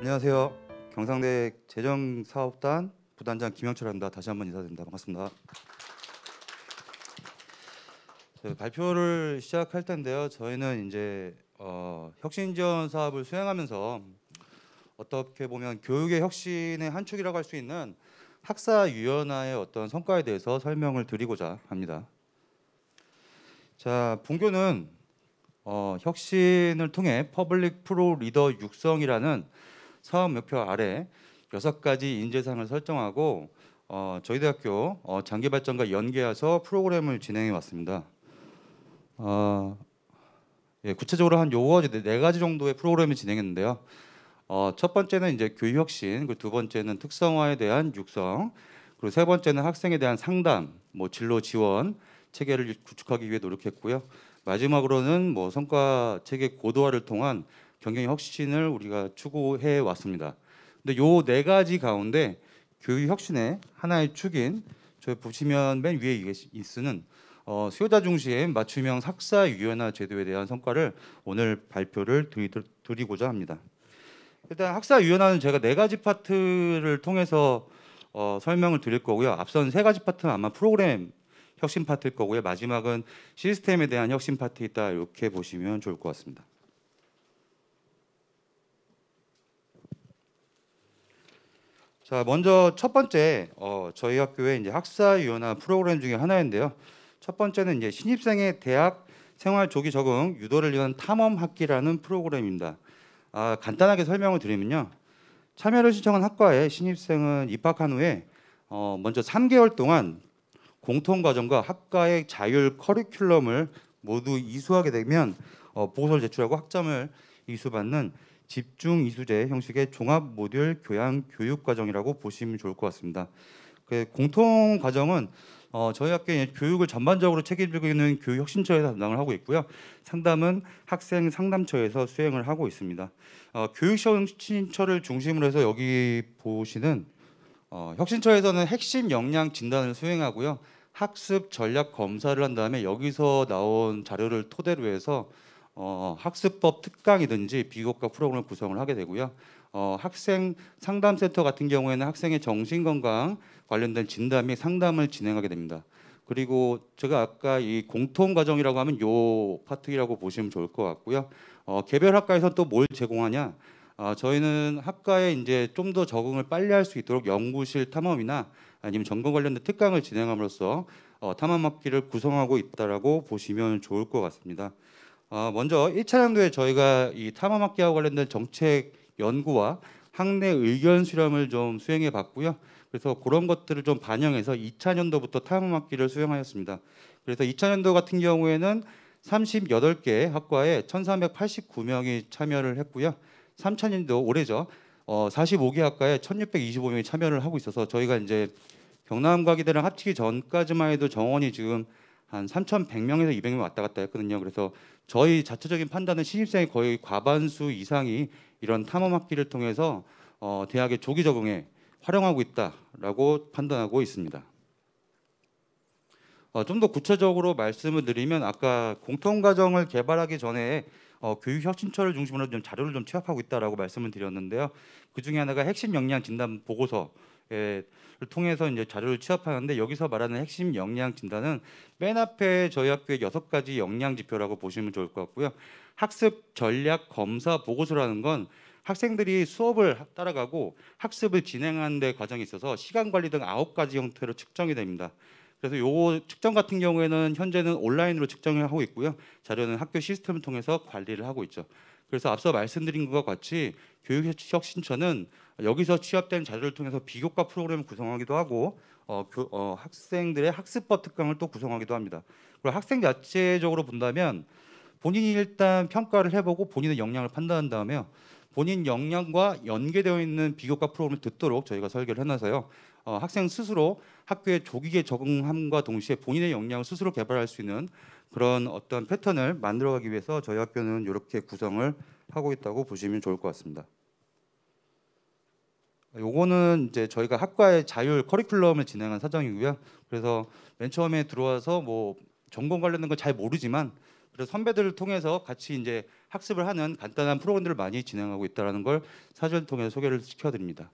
안녕하세요. 경상대 재정사업단 부단장 김영철입니다. 다시 한번 인사드립니다. 반갑습니다. 발표를 시작할 텐데요. 저희는 이제 어, 혁신 지원 사업을 수행하면서 어떻게 보면 교육의 혁신의 한 축이라고 할 수 있는 학사 유연화의 어떤 성과에 대해서 설명을 드리고자 합니다. 자, 분교는 어, 혁신을 통해 퍼블릭 프로 리더 육성이라는 사업 목표 아래 여섯 가지 인재상을 설정하고 어, 저희 대학교 어, 장기 발전과 연계해서 프로그램을 진행해 왔습니다. 어, 예, 구체적으로 한 요거 네 가지 정도의 프로그램을 진행했는데요. 어, 첫 번째는 이제 교육 혁신, 그 두 번째는 특성화에 대한 육성, 그리고 세 번째는 학생에 대한 상담, 뭐 진로 지원 체계를 구축하기 위해 노력했고요. 마지막으로는 뭐 성과 체계 고도화를 통한 경영의 혁신을 우리가 추구해 왔습니다. 근데 요 네 가지 가운데 교육 혁신의 하나의 축인 저희 보시면 맨 위에 있는 어, 수요자 중심 맞춤형 학사 유연화 제도에 대한 성과를 오늘 발표를 드리, 고자 합니다. 일단 학사 유연화는 제가 네 가지 파트를 통해서 어, 설명을 드릴 거고요. 앞선 세 가지 파트는 아마 프로그램 혁신 파트일 거고요. 마지막은 시스템에 대한 혁신 파트 있다 이렇게 보시면 좋을 것 같습니다. 자, 먼저 첫 번째 어, 저희 학교의 이제 학사 유연화 프로그램 중에 하나인데요. 첫 번째는 이제 신입생의 대학 생활 조기 적응 유도를 위한 탐험 학기라는 프로그램입니다. 아, 간단하게 설명을 드리면요. 참여를 신청한 학과에 신입생은 입학한 후에 어, 먼저 3개월 동안 공통 과정과 학과의 자율 커리큘럼을 모두 이수하게 되면 어, 보고서를 제출하고 학점을 이수받는 집중 이수제 형식의 종합 모듈 교양 교육 과정이라고 보시면 좋을 것 같습니다. 그 공통 과정은 어, 저희 학교에 교육을 전반적으로 책임지고 있는 교육혁신처에서 담당을 하고 있고요. 상담은 학생 상담처에서 수행을 하고 있습니다. 어, 교육혁신처를 중심으로 해서 여기 보시는 어, 혁신처에서는 핵심 역량 진단을 수행하고요. 학습 전략 검사를 한 다음에 여기서 나온 자료를 토대로 해서 어, 학습법 특강이든지 비교과 프로그램 구성을 하게 되고요. 어, 학생 상담센터 같은 경우에는 학생의 정신건강 관련된 진단 및 상담을 진행하게 됩니다. 그리고 제가 아까 이 공통 과정이라고 하면 요 파트라고 보시면 좋을 것 같고요. 어, 개별 학과에서 또 뭘 제공하냐? 어, 저희는 학과에 이제 좀 더 적응을 빨리 할 수 있도록 연구실 탐험이나 아니면 점검 관련된 특강을 진행함으로써 어, 탐험 학기를 구성하고 있다라고 보시면 좋을 것 같습니다. 어, 먼저 1차량도에 저희가 이탐마학계와 관련된 정책 연구와 학내 의견 수렴을 좀 수행해 봤고요. 그래서 그런 것들을 좀 반영해서 2차년도부터 탐험학기를 수행하였습니다. 그래서 2차년도 같은 경우에는 38개 학과에 1,389명이 참여를 했고요. 3차년도 올해죠. 어, 45개 학과에 1,625명이 참여를 하고 있어서 저희가 이제 경남과기대랑 합치기 전까지만 해도 정원이 지금 한 3,100명에서 200명 왔다 갔다 했거든요. 그래서 저희 자체적인 판단은 신입생의 거의 과반수 이상이 이런 탐험 학기를 통해서 어, 대학의 조기 적응에 활용하고 있다라고 판단하고 있습니다. 어, 좀 더 구체적으로 말씀을 드리면 아까 공통 과정을 개발하기 전에 어, 교육혁신처를 중심으로 좀 자료를 좀 취합하고 있다라고 말씀을 드렸는데요. 그 중에 하나가 핵심 역량 진단 보고서 그 통해서 이제 자료를 취합하는데 여기서 말하는 핵심 역량 진단은 맨 앞에 저희 학교의 여섯 가지 역량 지표라고 보시면 좋을 것 같고요. 학습 전략 검사 보고서라는 건 학생들이 수업을 따라가고 학습을 진행하는 데 과정에 있어서 시간 관리 등 아홉 가지 형태로 측정이 됩니다. 그래서 요 측정 같은 경우에는 현재는 온라인으로 측정을 하고 있고요. 자료는 학교 시스템을 통해서 관리를 하고 있죠. 그래서 앞서 말씀드린 것과 같이 교육혁신처는 여기서 취합된 자료를 통해서 비교과 프로그램을 구성하기도 하고 어, 교, 어, 학생들의 학습법 특강을 또 구성하기도 합니다. 그리고 학생 자체적으로 본다면 본인이 일단 평가를 해보고 본인의 역량을 판단한 다음에 본인 역량과 연계되어 있는 비교과 프로그램을 듣도록 저희가 설계를 해놔서요. 어, 학생 스스로 학교의 조기에 적응함과 동시에 본인의 역량을 스스로 개발할 수 있는 그런 어떤 패턴을 만들어가기 위해서 저희 학교는 이렇게 구성을 하고 있다고 보시면 좋을 것 같습니다. 요거는 이제 저희가 학과의 자율 커리큘럼을 진행한 사정이고요. 그래서 맨 처음에 들어와서 뭐 전공 관련된 걸잘 모르지만 그래서 선배들을 통해서 같이 이제 학습을 하는 간단한 프로그램들을 많이 진행하고 있다라는 걸 사전 통해서 소개를 시켜드립니다.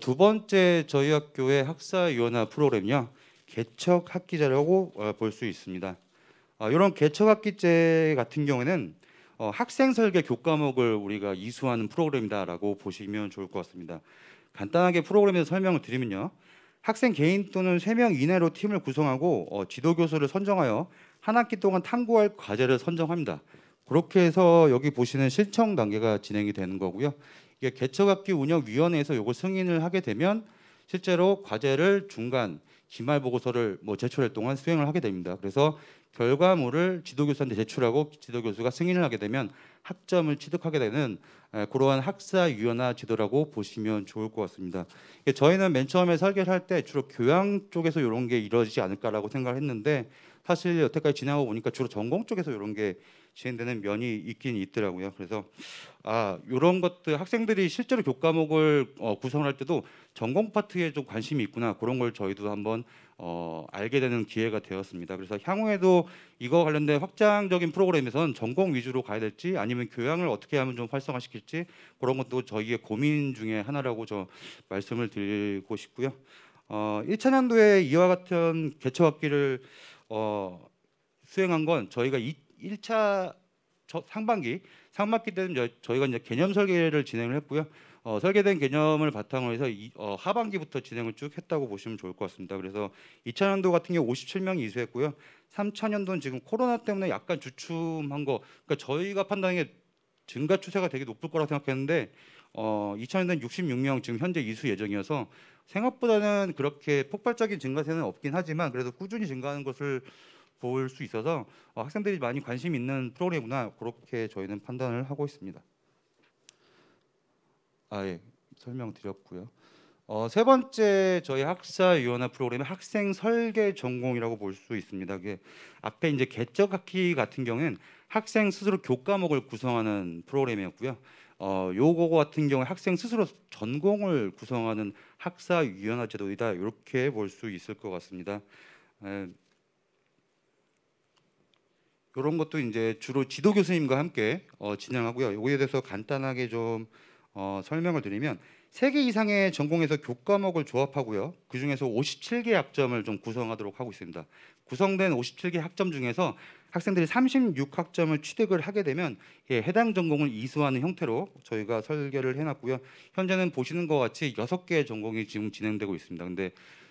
두 번째 저희 학교의 학사위원화 프로그램이요. 개척학기제라고 어, 볼수 있습니다. 이런 어, 개척학기제 같은 경우에는 어, 학생 설계 교과목을 우리가 이수하는 프로그램이다라고 보시면 좋을 것 같습니다. 간단하게 프로그램에서 설명을 드리면요. 학생 개인 또는 세 명 이내로 팀을 구성하고 어, 지도교수를 선정하여 한 학기 동안 탐구할 과제를 선정합니다. 그렇게 해서 여기 보시는 실청 단계가 진행이 되는 거고요. 이게 개척학기 운영위원회에서 이걸 승인을 하게 되면 실제로 과제를 중간 기말 보고서를 뭐 제출할 동안 수행을 하게 됩니다. 그래서 결과물을 지도교수한테 제출하고 지도교수가 승인을 하게 되면 학점을 취득하게 되는 그러한 학사 유연화 지도라고 보시면 좋을 것 같습니다. 저희는 맨 처음에 설계를 할 때 주로 교양 쪽에서 이런 게 이루어지지 않을까라고 생각을 했는데 사실 여태까지 지나하고 보니까 주로 전공 쪽에서 이런 게 진행되는 면이 있긴 있더라고요. 그래서 아 이런 것들 학생들이 실제로 교과목을 어, 구성할 때도 전공 파트에 좀 관심이 있구나 그런 걸 저희도 한번 어, 알게 되는 기회가 되었습니다. 그래서 향후에도 이거 관련된 확장적인 프로그램에선 전공 위주로 가야 될지 아니면 교양을 어떻게 하면 좀 활성화시킬지 그런 것도 저희의 고민 중에 하나라고 저 말씀을 드리고 싶고요. 어, 1차 년도에 이와 같은 개척 학기를 어, 수행한 건 저희가 이, 1차 저, 상반기 상반기 때는 저, 저희가 이제 개념 설계를 진행을 했고요. 어, 설계된 개념을 바탕으로 해서 이, 어, 하반기부터 진행을 쭉 했다고 보시면 좋을 것 같습니다. 그래서 2000년도 같은 경우 57명이 이수했고요. 3000년도는 지금 코로나 때문에 약간 주춤한 거. 그러니까 저희가 판단하기에 증가 추세가 되게 높을 거라고 생각했는데 어, 2 0 0 0년대 66명 지금 현재 이수 예정이어서 생각보다는 그렇게 폭발적인 증가세는 없긴 하지만 그래도 꾸준히 증가하는 것을 볼 수 있어서 어, 학생들이 많이 관심 있는 프로그램이구나 그렇게 저희는 판단을 하고 있습니다. 아 예, 설명드렸고요. 어, 세 번째 저희 학사위원회 프로그램 학생 설계 전공이라고 볼 수 있습니다. 그게 앞에 이제 개척 학기 같은 경우는 학생 스스로 교과목을 구성하는 프로그램이었고요. 어, 요거 같은 경우 학생 스스로 전공을 구성하는 학사위원화 제도이다 이렇게 볼 수 있을 것 같습니다. 에, 예. 이런 것도 이제 주로 지도 교수님과 함께 어, 진행하고요. 요거에 대해서 간단하게 좀 어, 설명을 드리면 세개 이상의 전공에서 교과목을 조합하고요. 그중에서 57개 학점을 좀 구성하도록 하고 있습니다. 구성된 57개 학점 중에서 학생들이 36학점을 취득을 하게 되면 예, 해당 전공을 이수하는 형태로 저희가 설계를 해놨고요. 현재는 보시는 것 같이 6개의 전공이 지금 진행되고 있습니다. 근데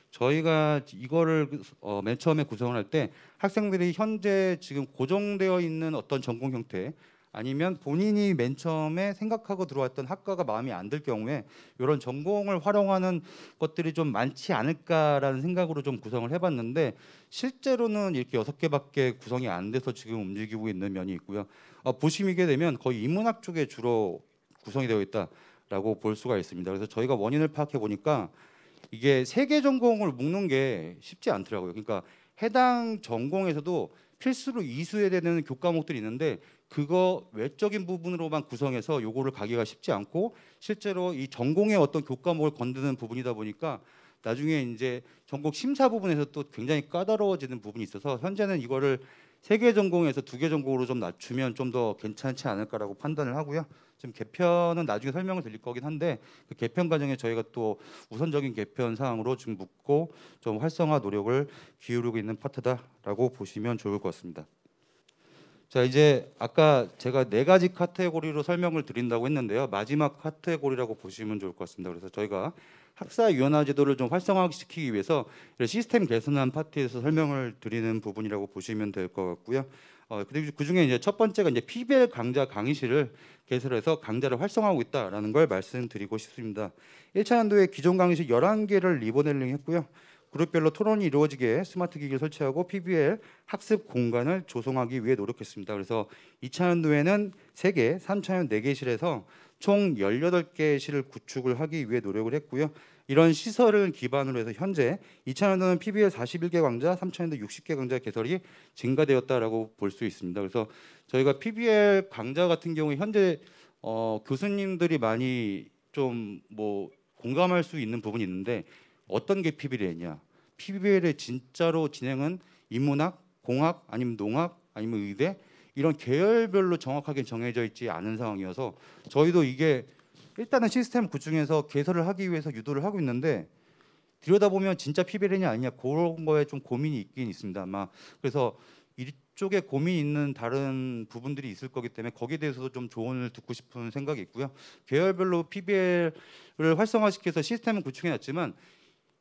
저희가 이거를 그, 어, 맨 처음에 구성을 할 때 학생들이 현재 지금 고정되어 있는 어떤 전공 형태 아니면 본인이 맨 처음에 생각하고 들어왔던 학과가 마음에 안 들 경우에 이런 전공을 활용하는 것들이 좀 많지 않을까라는 생각으로 좀 구성을 해봤는데 실제로는 이렇게 여섯 개밖에 구성이 안 돼서 지금 움직이고 있는 면이 있고요. 어, 보시게 되면 거의 인문학 쪽에 주로 구성이 되어 있다라고 볼 수가 있습니다. 그래서 저희가 원인을 파악해 보니까 이게 세 개 전공을 묶는 게 쉽지 않더라고요. 그러니까 해당 전공에서도 필수로 이수해야 되는 교과목들이 있는데 그거 외적인 부분으로만 구성해서 요거를 가기가 쉽지 않고 실제로 이 전공의 어떤 교과목을 건드는 부분이다 보니까 나중에 이제 전공 심사 부분에서 또 굉장히 까다로워지는 부분이 있어서 현재는 이거를 세개 전공에서 두 개 전공으로 좀 낮추면 좀 더 괜찮지 않을까라고 판단을 하고요. 지금 개편은 나중에 설명을 드릴 거긴 한데 그 개편 과정에 저희가 또 우선적인 개편 사항으로 지금 묻고 좀 활성화 노력을 기울이고 있는 파트다라고 보시면 좋을 것 같습니다. 자 이제 아까 제가 네 가지 카테고리로 설명을 드린다고 했는데요 마지막 카테고리라고 보시면 좋을 것 같습니다. 그래서 저희가 학사위원화 제도를 좀 활성화시키기 위해서 시스템 개선안 파트에서 설명을 드리는 부분이라고 보시면 될 것 같고요. 어, 그 중에 이제 첫 번째가 이제 PBL 강좌 강의실을 개설해서 강좌를 활성화하고 있다라는 걸 말씀드리고 싶습니다. 1차 연도에 기존 강의실 11개를 리모델링 했고요. 그룹별로 토론이 이루어지게 스마트 기기를 설치하고 PBL 학습 공간을 조성하기 위해 노력했습니다. 그래서 2차 연도에는 3개, 3차 연도 4개실에서 총 18개의 시를 구축을 하기 위해 노력을 했고요. 이런 시설을 기반으로 해서 현재 2000년도는 PBL 41개 강좌, 3000년도 60개 강좌 개설이 증가되었다라고 볼 수 있습니다. 그래서 저희가 PBL 강좌 같은 경우에 현재 어, 교수님들이 많이 좀 뭐 공감할 수 있는 부분이 있는데 어떤 게 PBL이냐? PBL의 진짜로 진행은 인문학, 공학, 아니면 농학, 아니면 의대 이런 계열별로 정확하게 정해져 있지 않은 상황이어서 저희도 이게 일단은 시스템 구축에서 그 개설을 하기 위해서 유도를 하고 있는데 들여다보면 진짜 피베렌이 아니냐 그런 거에 좀 고민이 있긴 있습니다. 아마 그래서 이쪽에 고민 있는 다른 부분들이 있을 거기 때문에 거기에 대해서도 좀 조언을 듣고 싶은 생각이 있고요. 계열별로 PBL을 활성화시켜서 시스템은 구축해 놨지만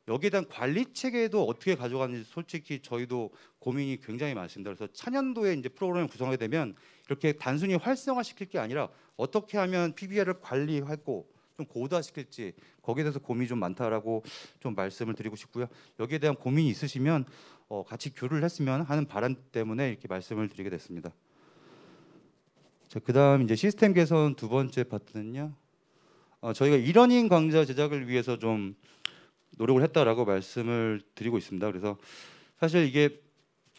여기에 대한 관리 체계도 어떻게 가져가는지 솔직히 저희도 고민이 굉장히 많습니다. 그래서 차년도에 이제 프로그램을 구성하게 되면 이렇게 단순히 활성화시킬 게 아니라 어떻게 하면 PBR을 관리하고 좀 고도화시킬지 거기에 대해서 고민이 좀 많다라고 좀 말씀을 드리고 싶고요. 여기에 대한 고민이 있으시면 어, 같이 교류를 했으면 하는 바람 때문에 이렇게 말씀을 드리게 됐습니다. 자, 그다음 이제 시스템 개선 두 번째 파트는요. 어, 저희가 이러닝 강좌 제작을 위해서 좀 노력을 했다라고 말씀을 드리고 있습니다. 그래서 사실 이게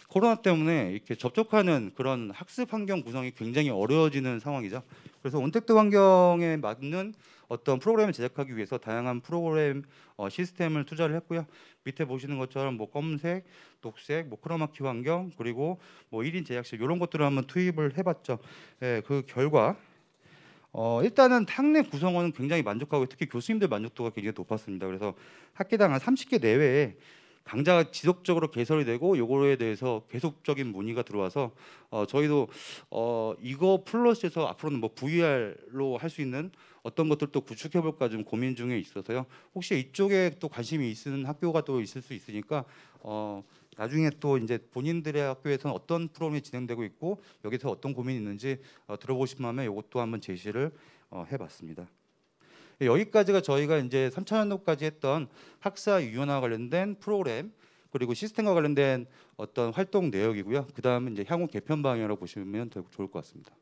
코로나 때문에 이렇게 접촉하는 그런 학습 환경 구성이 굉장히 어려워지는 상황이죠. 그래서 온택트 환경에 맞는 어떤 프로그램을 제작하기 위해서 다양한 프로그램 어, 시스템을 투자를 했고요. 밑에 보시는 것처럼 뭐 검색, 녹색, 뭐 크로마키 환경 그리고 뭐 1인 제작실 이런 것들을 한번 투입을 해봤죠. 예, 그 결과 어, 일단은 학내 구성원은 굉장히 만족하고 특히 교수님들 만족도가 굉장히 높았습니다. 그래서 학기당 한 30개 내외에 강좌가 지속적으로 개설이 되고 요거에 대해서 계속적인 문의가 들어와서 어, 저희도 어, 이거 플러스해서 앞으로는 뭐 VR로 할 수 있는 어떤 것들도 구축해 볼까 좀 고민 중에 있어서요. 혹시 이쪽에 또 관심이 있는 학교가 또 있을 수 있으니까 어, 나중에 또 이제 본인들의 학교에서는 어떤 프로그램이 진행되고 있고 여기서 어떤 고민이 있는지 어, 들어보시면 이것도 한번 제시를 어, 해봤습니다. 여기까지가 저희가 이제 3차년도까지 했던 학사 유연화 관련된 프로그램 그리고 시스템과 관련된 어떤 활동 내역이고요. 그 다음은 이제 향후 개편 방향으로 보시면 더 좋을 것 같습니다.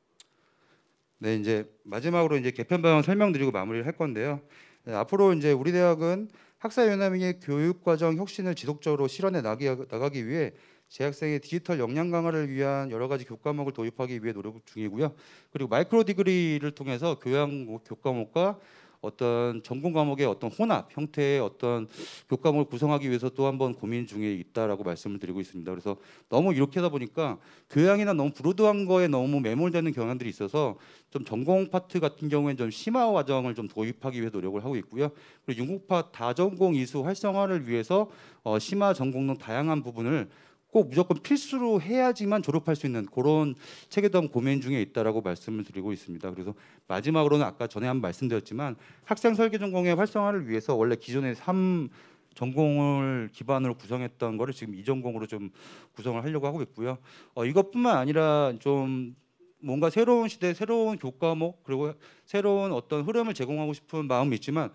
네, 이제 마지막으로 이제 개편 방향 설명드리고 마무리를 할 건데요. 네, 앞으로 이제 우리 대학은 학사연합의 교육과정 혁신을 지속적으로 실현해 나가기 위해 재학생의 디지털 역량 강화를 위한 여러 가지 교과목을 도입하기 위해 노력 중이고요. 그리고 마이크로 디그리를 통해서 교양 교과목과 어떤 전공 과목의 어떤 혼합 형태의 어떤 교과목을 구성하기 위해서 또 한번 고민 중에 있다라고 말씀을 드리고 있습니다. 그래서 너무 이렇게 하다 보니까 교양이나 너무 브로드한 거에 너무 매몰되는 경향들이 있어서 좀 전공 파트 같은 경우에는 좀 심화 과정을 좀 도입하기 위해 노력을 하고 있고요. 그리고 융국파 다전공 이수 활성화를 위해서 어, 심화 전공 등 다양한 부분을 꼭 무조건 필수로 해야지만 졸업할 수 있는 그런 체계도 한 고민 중에 있다라고 말씀을 드리고 있습니다. 그래서 마지막으로는 아까 전에 한 말씀드렸지만 학생 설계 전공의 활성화를 위해서 원래 기존의 3 전공을 기반으로 구성했던 거를 지금 이 전공으로 좀 구성을 하려고 하고 있고요. 어, 이것뿐만 아니라 좀 뭔가 새로운 시대, 새로운 교과목 그리고 새로운 어떤 흐름을 제공하고 싶은 마음이 있지만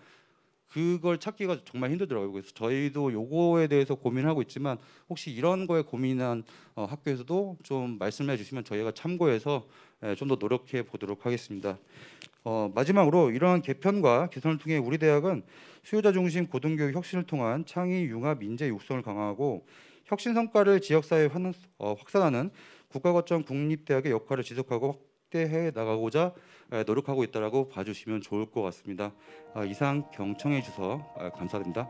그걸 찾기가 정말 힘들더라고요. 그래서 저희도 요거에 대해서 고민하고 있지만 혹시 이런 거에 고민한 어, 학교에서도 좀 말씀해 주시면 저희가 참고해서 예, 좀더 노력해 보도록 하겠습니다. 어, 마지막으로 이러한 개편과 개선을 통해 우리 대학은 수요자 중심 고등교육 혁신을 통한 창의, 융합, 인재 육성을 강화하고 혁신 성과를 지역사회에 어, 확산하는 국가거점 국립대학의 역할을 지속하고 확대해 나가고자 노력하고 있다라고 봐주시면 좋을 것 같습니다. 아, 이상 경청해 주셔서 아, 감사드립니다.